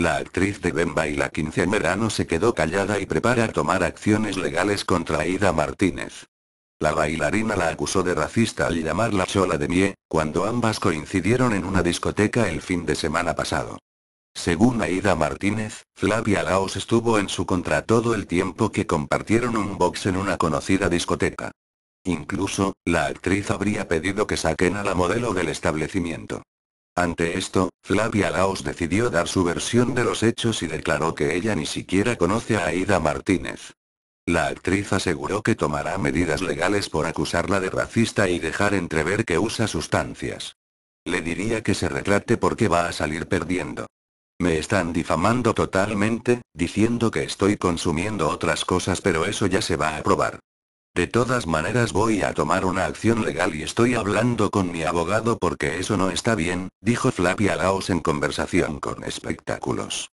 La actriz de Bemba y la quinceañera no se quedó callada y prepara a tomar acciones legales contra Aida Martínez. La bailarina la acusó de racista al llamarla Chola de Mie, cuando ambas coincidieron en una discoteca el fin de semana pasado. Según Aida Martínez, Flavia Laos estuvo en su contra todo el tiempo que compartieron un box en una conocida discoteca. Incluso, la actriz habría pedido que saquen a la modelo del establecimiento. Ante esto, Flavia Laos decidió dar su versión de los hechos y declaró que ella ni siquiera conoce a Aida Martínez. La actriz aseguró que tomará medidas legales por acusarla de racista y dejar entrever que usa sustancias. Le diría que se retrate porque va a salir perdiendo. Me están difamando totalmente, diciendo que estoy consumiendo otras cosas pero eso ya se va a probar. De todas maneras voy a tomar una acción legal y estoy hablando con mi abogado porque eso no está bien, dijo Flavia Laos en conversación con espectáculos.